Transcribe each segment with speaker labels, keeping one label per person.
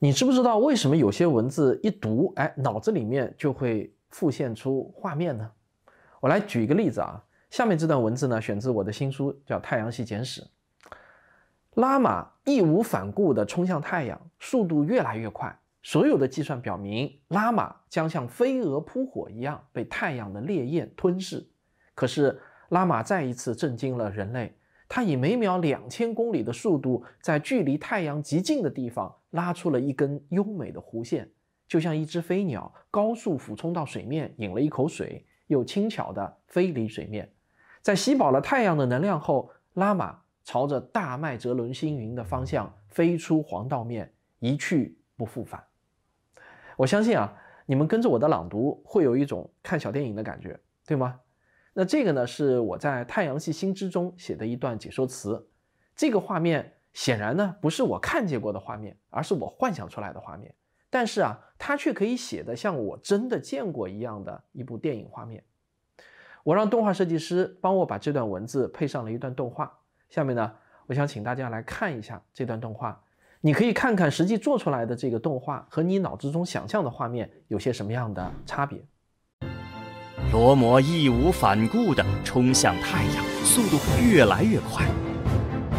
Speaker 1: 你知不知道为什么有些文字一读，哎，脑子里面就会浮现出画面呢？我来举一个例子啊，下面这段文字呢，选自我的新书，叫《太阳系简史》。拉玛义无反顾地冲向太阳，速度越来越快。所有的计算表明，拉玛将像飞蛾扑火一样被太阳的烈焰吞噬。可是，拉玛再一次震惊了人类，他以每秒两千公里的速度，在距离太阳极近的地方。拉出了一根优美的弧线，就像一只飞鸟高速俯冲到水面，饮了一口水，又轻巧地飞离水面。在吸饱了太阳的能量后，拉玛朝着大麦哲伦星云的方向飞出黄道面，一去不复返。我相信啊，你们跟着我的朗读会有一种看小电影的感觉，对吗？那这个呢，是我在《太阳系新知》中写的一段解说词，这个画面。显然呢，不是我看见过的画面，而是我幻想出来的画面。但是啊，它却可以写得像我真的见过一样的一部电影画面。我让动画设计师帮我把这段文字配上了一段动画。下面呢，我想请大家来看一下这段动画。你可以看看实际做出来的这个动画和你脑子中想象的画面有些什么样的差别。罗摩义无反顾地冲向太阳，速度越来越快。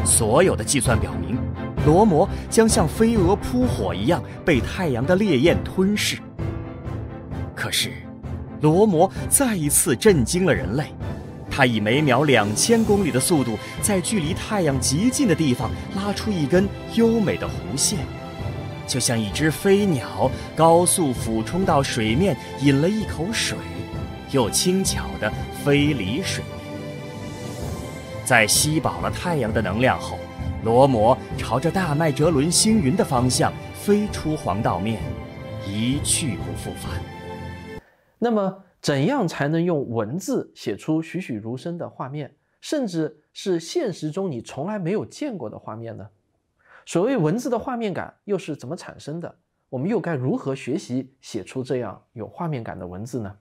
Speaker 1: 所有的计算表明，罗摩将像飞蛾扑火一样被太阳的烈焰吞噬。可是，罗摩再一次震惊了人类，他以每秒两千公里的速度，在距离太阳极近的地方拉出一根优美的弧线，就像一只飞鸟高速俯冲到水面饮了一口水，又轻巧地飞离水。在吸饱了太阳的能量后，罗摩朝着大麦哲伦星云的方向飞出黄道面，一去不复返。那么，怎样才能用文字写出栩栩如生的画面，甚至是现实中你从来没有见过的画面呢？所谓文字的画面感又是怎么产生的？我们又该如何学习写出这样有画面感的文字呢？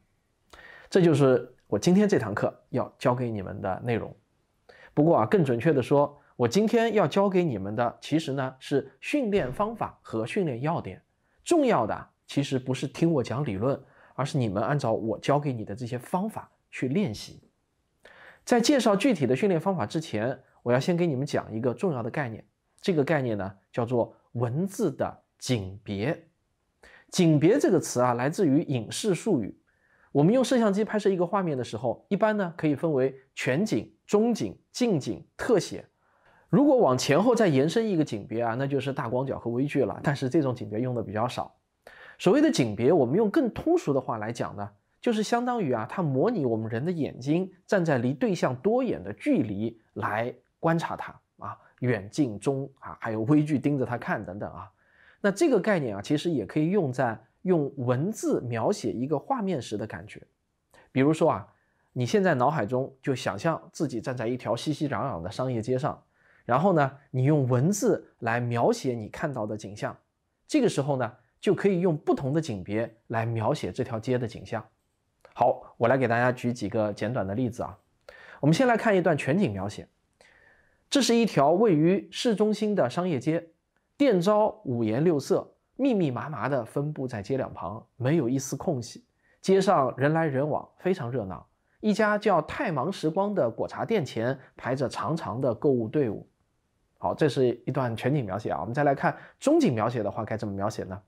Speaker 1: 这就是我今天这堂课要教给你们的内容。不过啊，更准确的说，我今天要教给你们的，其实呢是训练方法和训练要点。重要的其实不是听我讲理论，而是你们按照我教给你的这些方法去练习。在介绍具体的训练方法之前，我要先给你们讲一个重要的概念。这个概念呢叫做文字的景别。景别这个词啊，来自于影视术语。我们用摄像机拍摄一个画面的时候，一般呢可以分为全景。中景、近景、特写，如果往前后再延伸一个景别啊，那就是大广角和微距了。但是这种景别用的比较少。所谓的景别，我们用更通俗的话来讲呢，就是相当于啊，它模拟我们人的眼睛，站在离对象多远的距离来观察它啊，远近中啊，还有微距盯着它看等等啊。那这个概念啊，其实也可以用在用文字描写一个画面时的感觉，比如说啊。你现在脑海中就想象自己站在一条熙熙攘攘的商业街上，然后呢，你用文字来描写你看到的景象。这个时候呢，就可以用不同的景别来描写这条街的景象。好，我来给大家举几个简短的例子啊。我们先来看一段全景描写，这是一条位于市中心的商业街，店招五颜六色，密密麻麻的分布在街两旁，没有一丝空隙。街上人来人往，非常热闹。一家叫“太忙时光”的果茶店前排着长长的购物队伍。好，这是一段全景描写啊。我们再来看中景描写的话，该怎么描写呢？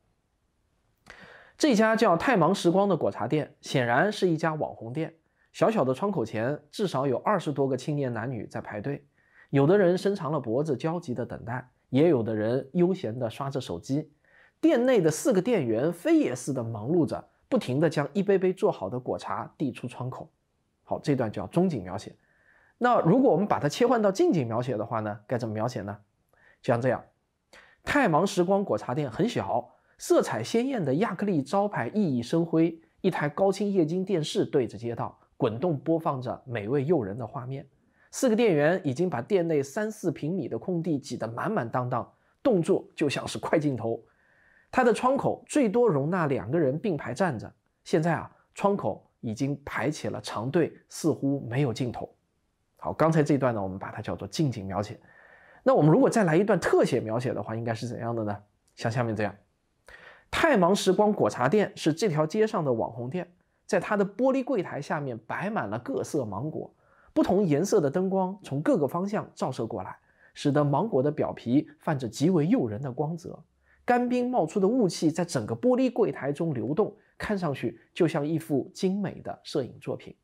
Speaker 1: 这家叫“太忙时光”的果茶店显然是一家网红店，小小的窗口前至少有二十多个青年男女在排队，有的人伸长了脖子焦急地等待，也有的人悠闲地刷着手机。店内的四个店员飞也似的忙碌着，不停地将一杯杯做好的果茶递出窗口。好，这段叫中景描写。那如果我们把它切换到近景描写的话呢？该怎么描写呢？就像这样：太芒时光果茶店很小，色彩鲜艳的亚克力招牌熠熠生辉，一台高清液晶电视对着街道滚动播放着美味诱人的画面。四个店员已经把店内三四平米的空地挤得满满当当，动作就像是快镜头。它的窗口最多容纳两个人并排站着。现在啊，窗口。已经排起了长队，似乎没有尽头。好，刚才这段呢，我们把它叫做近景描写。那我们如果再来一段特写描写的话，应该是怎样的呢？像下面这样：太芒时光果茶店是这条街上的网红店，在它的玻璃柜台下面摆满了各色芒果，不同颜色的灯光从各个方向照射过来，使得芒果的表皮泛着极为诱人的光泽。干冰冒出的雾气在整个玻璃柜台中流动，看上去就像一幅精美的摄影作品。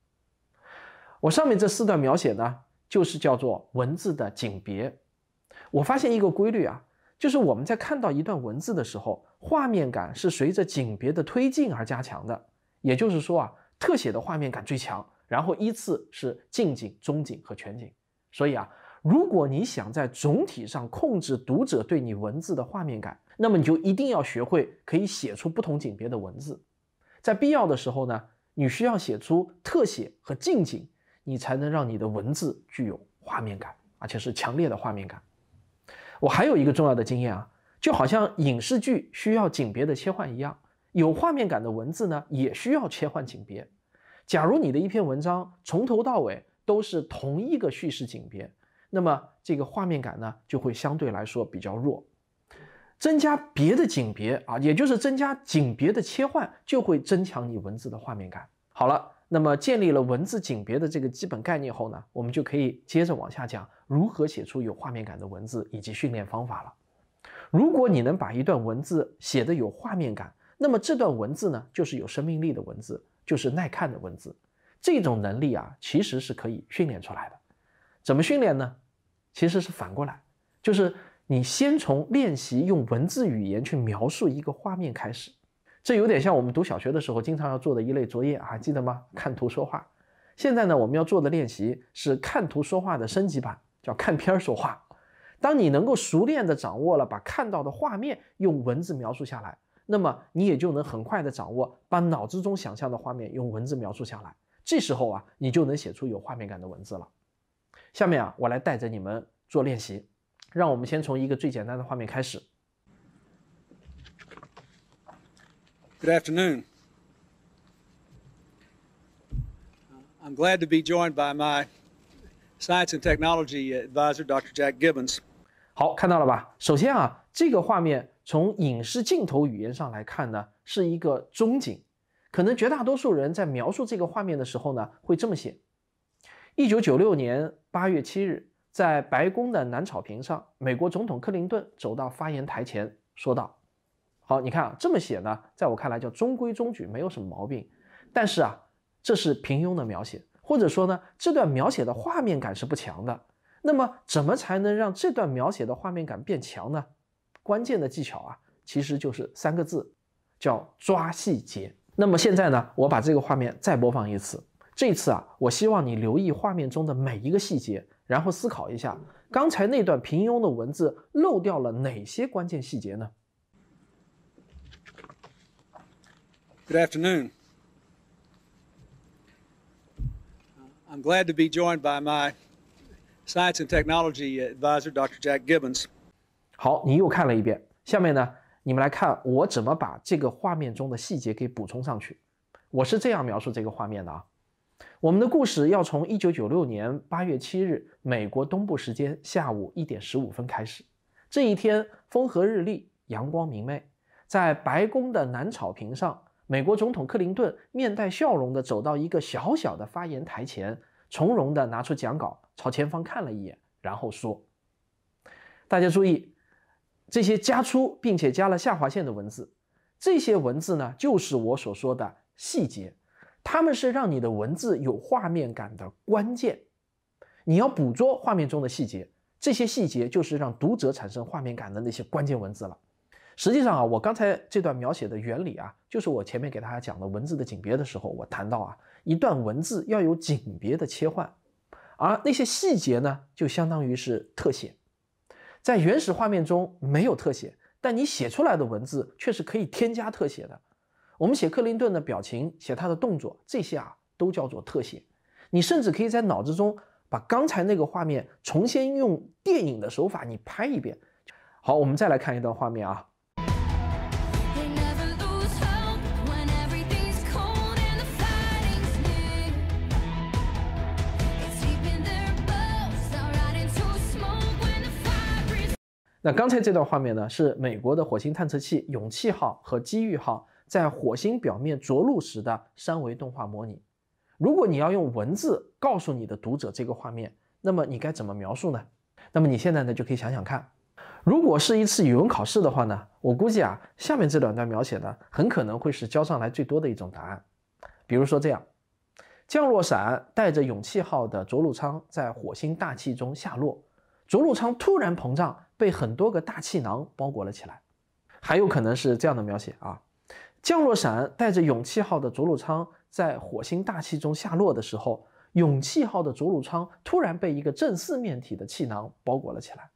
Speaker 1: 我上面这四段描写呢，就是叫做文字的景别。我发现一个规律啊，就是我们在看到一段文字的时候，画面感是随着景别的推进而加强的。也就是说啊，特写的画面感最强，然后依次是近景、中景和全景。所以啊。如果你想在总体上控制读者对你文字的画面感，那么你就一定要学会可以写出不同景别的文字。在必要的时候呢，你需要写出特写和近景，你才能让你的文字具有画面感，而且是强烈的画面感。我还有一个重要的经验啊，就好像影视剧需要景别的切换一样，有画面感的文字呢也需要切换景别。假如你的一篇文章从头到尾都是同一个叙事景别，那么这个画面感呢，就会相对来说比较弱。增加别的景别啊，也就是增加景别的切换，就会增强你文字的画面感。好了，那么建立了文字景别的这个基本概念后呢，我们就可以接着往下讲如何写出有画面感的文字以及训练方法了。如果你能把一段文字写得有画面感，那么这段文字呢，就是有生命力的文字，就是耐看的文字。这种能力啊，其实是可以训练出来的。怎么训练呢？其实是反过来，就是你先从练习用文字语言去描述一个画面开始，这有点像我们读小学的时候经常要做的一类作业啊，记得吗？看图说话。现在呢，我们要做的练习是看图说话的升级版，叫看片儿说话。当你能够熟练的掌握了把看到的画面用文字描述下来，那么你也就能很快的掌握把脑子中想象的画面用文字描述下来。这时候啊，你就能写出有画面感的文字了。下面啊，我来带着你们做练习。让我们先从一个最简单的画面开始。Good afternoon. I'm glad to be joined by my science and technology a d v i s o r Dr. Jack Gibbons. 好，看到了吧？首先啊，这个画面从影视镜头语言上来看呢，是一个中景。可能绝大多数人在描述这个画面的时候呢，会这么写。一九九六年八月七日，在白宫的南草坪上，美国总统克林顿走到发言台前，说道：“好，你看啊，这么写呢，在我看来叫中规中矩，没有什么毛病。但是啊，这是平庸的描写，或者说呢，这段描写的画面感是不强的。那么，怎么才能让这段描写的画面感变强呢？关键的技巧啊，其实就是三个字，叫抓细节。那么现在呢，我把这个画面再播放一次。”这次啊，我希望你留意画面中的每一个细节，然后思考一下，刚才那段平庸的文字漏掉了哪些关键细节呢？Good afternoon. I'm glad to be joined by my science and technology advisor, Dr. Jack Gibbons. 好，你又看了一遍。下面呢，你们来看我怎么把这个画面中的细节给补充上去。我是这样描述这个画面的啊。我们的故事要从1996年8月7日美国东部时间下午1点15分开始。这一天风和日丽，阳光明媚，在白宫的南草坪上，美国总统克林顿面带笑容地走到一个小小的发言台前，从容地拿出讲稿，朝前方看了一眼，然后说：“大家注意，这些加粗并且加了下划线的文字，这些文字呢，就是我所说的细节。”他们是让你的文字有画面感的关键，你要捕捉画面中的细节，这些细节就是让读者产生画面感的那些关键文字了。实际上啊，我刚才这段描写的原理啊，就是我前面给大家讲的文字的景别的时候，我谈到啊，一段文字要有景别的切换，而那些细节呢，就相当于是特写，在原始画面中没有特写，但你写出来的文字却是可以添加特写的。我们写克林顿的表情，写他的动作，这些啊都叫做特写。你甚至可以在脑子中把刚才那个画面重新用电影的手法，你拍一遍。好，我们再来看一段画面啊。那刚才这段画面呢，是美国的火星探测器勇气号和机遇号。在火星表面着陆时的三维动画模拟。如果你要用文字告诉你的读者这个画面，那么你该怎么描述呢？那么你现在呢就可以想想看，如果是一次语文考试的话呢，我估计啊，下面这两段描写呢，很可能会是交上来最多的一种答案。比如说这样：降落伞带着勇气号的着陆舱在火星大气中下落，着陆舱突然膨胀，被很多个大气囊包裹了起来。还有可能是这样的描写啊。降落伞带着勇气号的着陆舱在火星大气中下落的时候，勇气号的着陆舱突然被一个正四面体的气囊包裹了起来。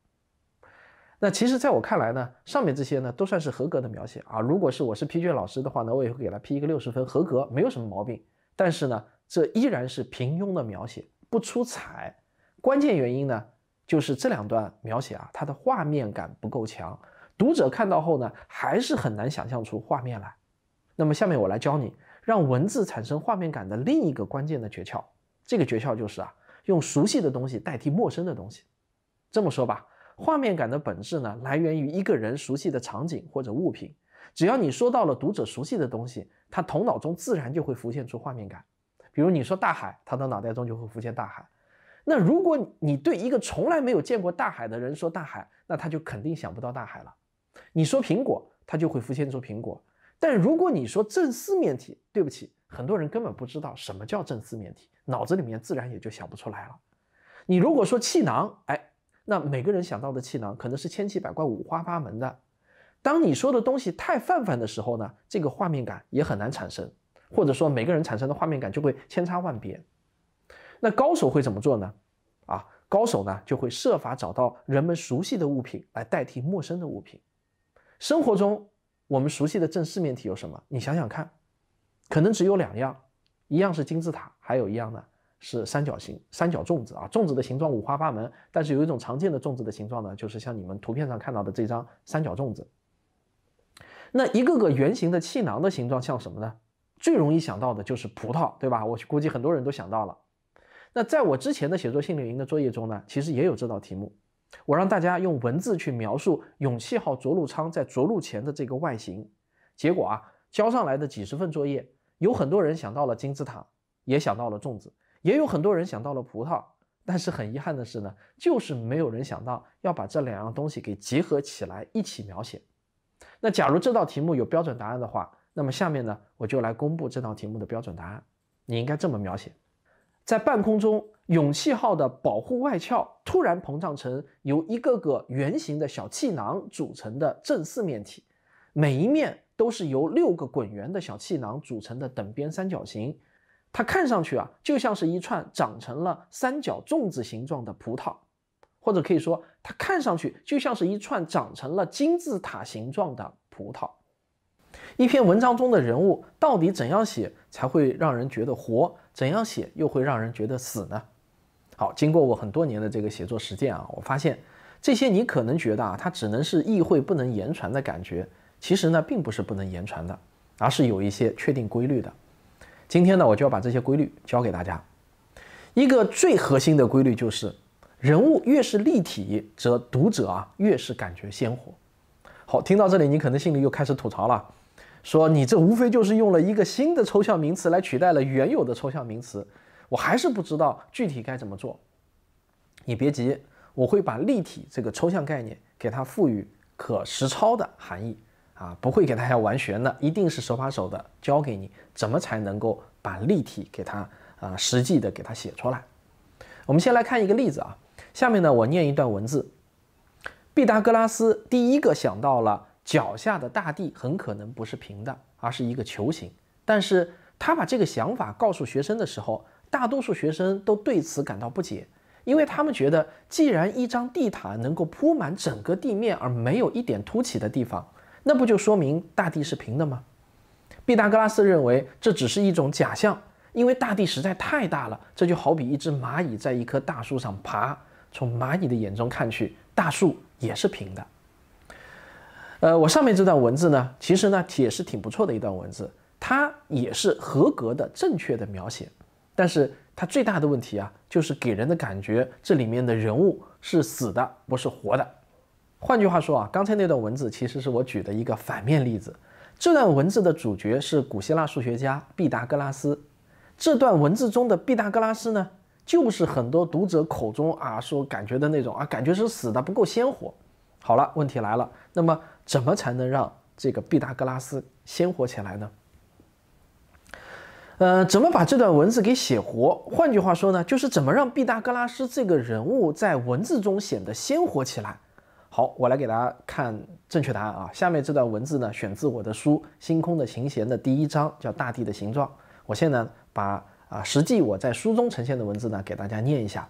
Speaker 1: 那其实，在我看来呢，上面这些呢都算是合格的描写啊。如果是我是批卷老师的话呢，我也会给他批一个六十分，合格，没有什么毛病。但是呢，这依然是平庸的描写，不出彩。关键原因呢，就是这两段描写啊，它的画面感不够强，读者看到后呢，还是很难想象出画面来。那么下面我来教你让文字产生画面感的另一个关键的诀窍，这个诀窍就是啊，用熟悉的东西代替陌生的东西。这么说吧，画面感的本质呢，来源于一个人熟悉的场景或者物品。只要你说到了读者熟悉的东西，他头脑中自然就会浮现出画面感。比如你说大海，他的脑袋中就会浮现大海。那如果你对一个从来没有见过大海的人说大海，那他就肯定想不到大海了。你说苹果，他就会浮现出苹果。但如果你说正四面体，对不起，很多人根本不知道什么叫正四面体，脑子里面自然也就想不出来了。你如果说气囊，哎，那每个人想到的气囊可能是千奇百怪、五花八门的。当你说的东西太泛泛的时候呢，这个画面感也很难产生，或者说每个人产生的画面感就会千差万别。那高手会怎么做呢？啊，高手呢就会设法找到人们熟悉的物品来代替陌生的物品，生活中。我们熟悉的正四面体有什么？你想想看，可能只有两样，一样是金字塔，还有一样呢是三角形三角粽子啊。粽子的形状五花八门，但是有一种常见的粽子的形状呢，就是像你们图片上看到的这张三角粽子。那一个个圆形的气囊的形状像什么呢？最容易想到的就是葡萄，对吧？我估计很多人都想到了。那在我之前的写作训练营的作业中呢，其实也有这道题目。我让大家用文字去描述“勇气号”着陆舱在着陆前的这个外形，结果啊，交上来的几十份作业，有很多人想到了金字塔，也想到了粽子，也有很多人想到了葡萄。但是很遗憾的是呢，就是没有人想到要把这两样东西给结合起来一起描写。那假如这道题目有标准答案的话，那么下面呢，我就来公布这道题目的标准答案。你应该这么描写：在半空中。勇气号的保护外壳突然膨胀成由一个个圆形的小气囊组成的正四面体，每一面都是由六个滚圆的小气囊组成的等边三角形。它看上去啊，就像是一串长成了三角粽子形状的葡萄，或者可以说，它看上去就像是一串长成了金字塔形状的葡萄。一篇文章中的人物到底怎样写才会让人觉得活？怎样写又会让人觉得死呢？好，经过我很多年的这个写作实践啊，我发现这些你可能觉得啊，它只能是意会不能言传的感觉，其实呢并不是不能言传的，而是有一些确定规律的。今天呢，我就要把这些规律教给大家。一个最核心的规律就是，人物越是立体，则读者啊越是感觉鲜活。好，听到这里，你可能心里又开始吐槽了，说你这无非就是用了一个新的抽象名词来取代了原有的抽象名词。我还是不知道具体该怎么做，你别急，我会把立体这个抽象概念给它赋予可实操的含义啊，不会给大家玩玄的，一定是手把手的教给你怎么才能够把立体给它啊实际的给它写出来。我们先来看一个例子啊，下面呢我念一段文字：毕达哥拉斯第一个想到了脚下的大地很可能不是平的，而是一个球形，但是他把这个想法告诉学生的时候。大多数学生都对此感到不解，因为他们觉得，既然一张地毯能够铺满整个地面而没有一点凸起的地方，那不就说明大地是平的吗？毕达哥拉斯认为这只是一种假象，因为大地实在太大了。这就好比一只蚂蚁在一棵大树上爬，从蚂蚁的眼中看去，大树也是平的。呃，我上面这段文字呢，其实呢也是挺不错的一段文字，它也是合格的、正确的描写。但是它最大的问题啊，就是给人的感觉，这里面的人物是死的，不是活的。换句话说啊，刚才那段文字其实是我举的一个反面例子。这段文字的主角是古希腊数学家毕达哥拉斯。这段文字中的毕达哥拉斯呢，就是很多读者口中啊说感觉的那种啊，感觉是死的，不够鲜活。好了，问题来了，那么怎么才能让这个毕达哥拉斯鲜活起来呢？呃，怎么把这段文字给写活？换句话说呢，就是怎么让毕达哥拉斯这个人物在文字中显得鲜活起来？好，我来给大家看正确答案啊。下面这段文字呢，选自我的书《星空的琴弦》的第一章，叫《大地的形状》。我现在把啊，实际我在书中呈现的文字呢，给大家念一下。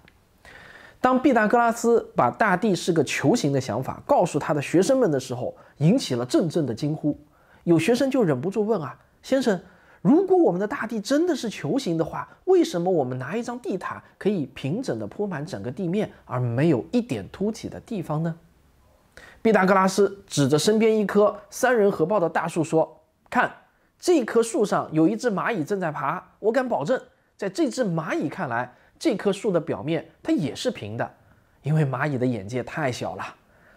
Speaker 1: 当毕达哥拉斯把大地是个球形的想法告诉他的学生们的时候，引起了阵阵的惊呼。有学生就忍不住问啊，先生。如果我们的大地真的是球形的话，为什么我们拿一张地毯可以平整地铺满整个地面，而没有一点凸起的地方呢？毕达哥拉斯指着身边一棵三人合抱的大树说：“看，这棵树上有一只蚂蚁正在爬。我敢保证，在这只蚂蚁看来，这棵树的表面它也是平的，因为蚂蚁的眼界太小了。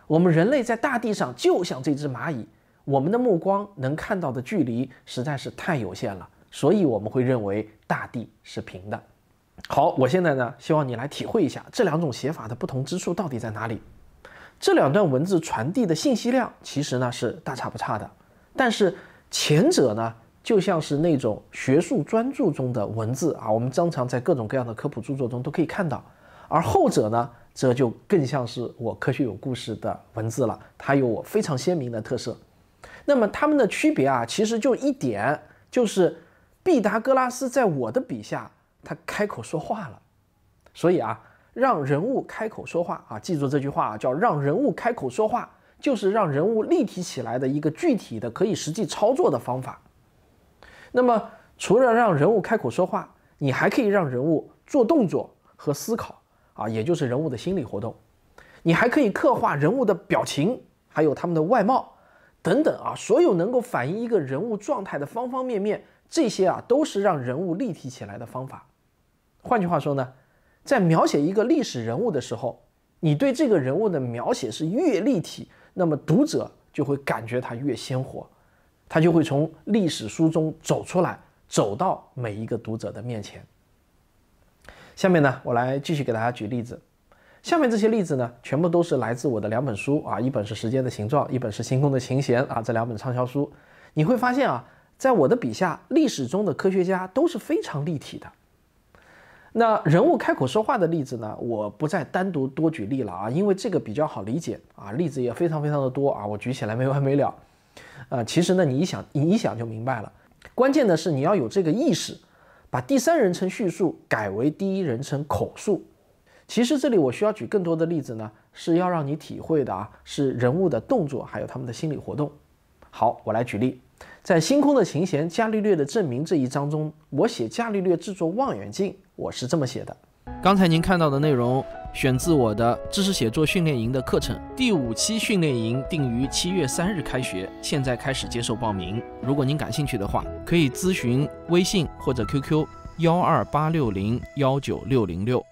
Speaker 1: 我们人类在大地上就像这只蚂蚁。”我们的目光能看到的距离实在是太有限了，所以我们会认为大地是平的。好，我现在呢，希望你来体会一下这两种写法的不同之处到底在哪里。这两段文字传递的信息量其实呢是大差不差的，但是前者呢就像是那种学术专著中的文字啊，我们常常在各种各样的科普著作中都可以看到，而后者呢，则就更像是我科学有故事的文字了，它有我非常鲜明的特色。那么他们的区别啊，其实就一点，就是毕达哥拉斯在我的笔下，他开口说话了。所以啊，让人物开口说话啊，记住这句话叫让人物开口说话，就是让人物立体起来的一个具体的可以实际操作的方法。那么除了让人物开口说话，你还可以让人物做动作和思考啊，也就是人物的心理活动。你还可以刻画人物的表情，还有他们的外貌。等等啊，所有能够反映一个人物状态的方方面面，这些啊都是让人物立体起来的方法。换句话说呢，在描写一个历史人物的时候，你对这个人物的描写是越立体，那么读者就会感觉他越鲜活，他就会从历史书中走出来，走到每一个读者的面前。下面呢，我来继续给大家举例子。下面这些例子呢，全部都是来自我的两本书啊，一本是《时间的形状》，一本是《星空的琴弦》啊，这两本畅销书，你会发现啊，在我的笔下，历史中的科学家都是非常立体的。那人物开口说话的例子呢，我不再单独多举例了啊，因为这个比较好理解啊，例子也非常非常的多啊，我举起来没完没了。呃，其实呢，你一想，你一想就明白了。关键的是你要有这个意识，把第三人称叙述改为第一人称口述。其实这里我需要举更多的例子呢，是要让你体会的啊，是人物的动作，还有他们的心理活动。好，我来举例，在《星空的琴弦》《伽利略的证明》这一章中，我写伽利略制作望远镜，我是这么写的。刚才您看到的内容选自我的知识写作训练营的课程，第五期训练营定于七月三日开学，现在开始接受报名。如果您感兴趣的话，可以咨询微信或者 QQ：幺二八六零幺九六零六。